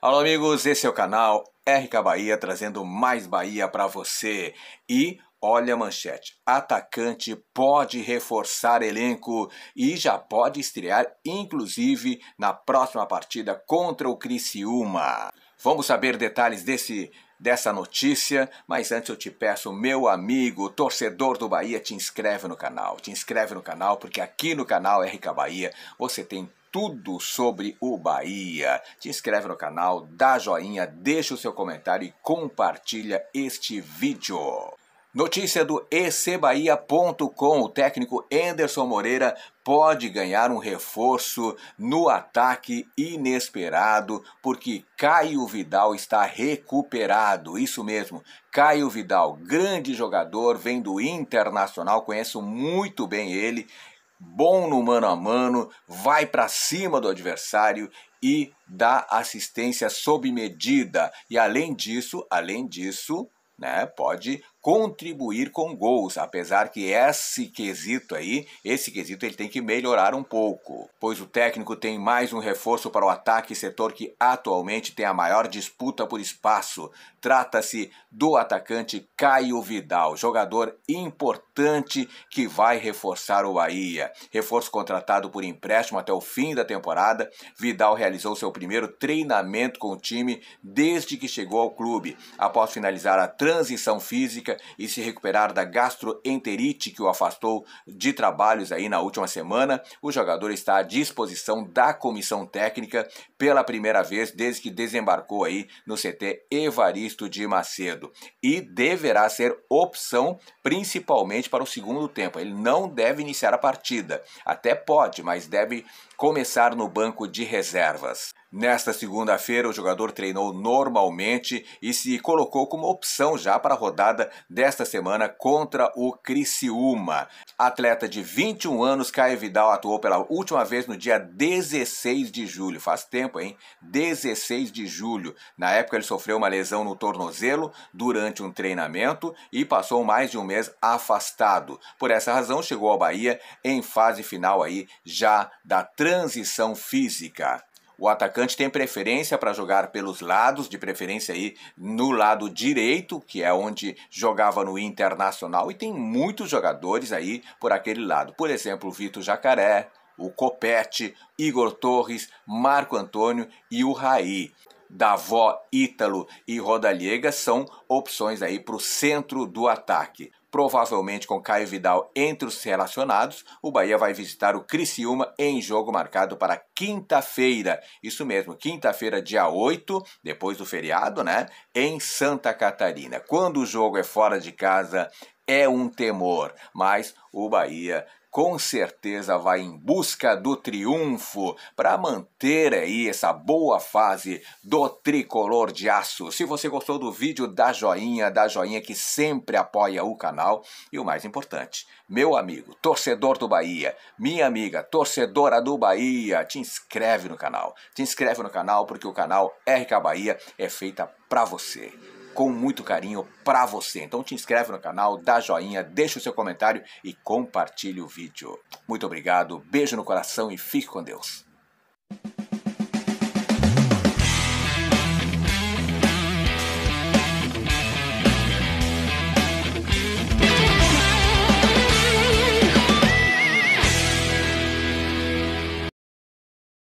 Alô, amigos, esse é o canal RK Bahia trazendo mais Bahia para você. E olha a manchete: atacante pode reforçar elenco e já pode estrear, inclusive, na próxima partida contra o Criciúma. Vamos saber detalhes desse dessa notícia, mas antes eu te peço, meu amigo, torcedor do Bahia, te inscreve no canal. Te inscreve no canal porque aqui no canal RK Bahia você tem tudo sobre o Bahia. Te inscreve no canal, dá joinha, deixa o seu comentário e compartilha este vídeo. Notícia do ecbahia.com: o técnico Enderson Moreira pode ganhar um reforço no ataque inesperado, porque Caio Vidal está recuperado. Isso mesmo, Caio Vidal, grande jogador, vem do Internacional, conheço muito bem ele bom no mano a mano, vai para cima do adversário e dá assistência sob medida. E além disso, além disso, né, pode contribuir com gols, apesar que esse quesito aí, esse quesito ele tem que melhorar um pouco, pois o técnico tem mais um reforço para o ataque, setor que atualmente tem a maior disputa por espaço. Trata-se do atacante Caio Vidal, jogador importante que vai reforçar o Bahia. Reforço contratado por empréstimo até o fim da temporada, Vidal realizou seu primeiro treinamento com o time desde que chegou ao clube. Após finalizar a transição física, e se recuperar da gastroenterite que o afastou de trabalhos aí na última semana. O jogador está à disposição da comissão técnica pela primeira vez desde que desembarcou aí no CT Evaristo de Macedo e deverá ser opção principalmente para o segundo tempo. Ele não deve iniciar a partida, até pode, mas deve começar no banco de reservas. Nesta segunda-feira, o jogador treinou normalmente e se colocou como opção já para a rodada desta semana contra o Criciúma. Atleta de 21 anos, Caio Vidal atuou pela última vez no dia 16 de julho. Faz tempo, hein? 16 de julho. Na época, ele sofreu uma lesão no tornozelo durante um treinamento e passou mais de um mês afastado. Por essa razão, chegou ao Bahia em fase final aí já da transição física. O atacante tem preferência para jogar pelos lados, de preferência aí no lado direito, que é onde jogava no Internacional, e tem muitos jogadores aí por aquele lado. Por exemplo, o Vitor Jacaré, o Copete, Igor Torres, Marco Antônio e o Raí. Davó, Ítalo e Rodallega são opções aí para o centro do ataque provavelmente com Caio Vidal entre os relacionados, o Bahia vai visitar o Criciúma em jogo marcado para quinta-feira. Isso mesmo, quinta-feira, dia 8, depois do feriado, né? Em Santa Catarina. Quando o jogo é fora de casa, é um temor, mas o Bahia com certeza vai em busca do triunfo para manter aí essa boa fase do tricolor de aço. Se você gostou do vídeo, dá joinha, dá joinha que sempre apoia o canal. E o mais importante, meu amigo, torcedor do Bahia, minha amiga, torcedora do Bahia, te inscreve no canal. Te inscreve no canal porque o canal RK Bahia é feita para você com muito carinho para você. Então te inscreve no canal, dá joinha, deixa o seu comentário e compartilha o vídeo. Muito obrigado, beijo no coração e fique com Deus.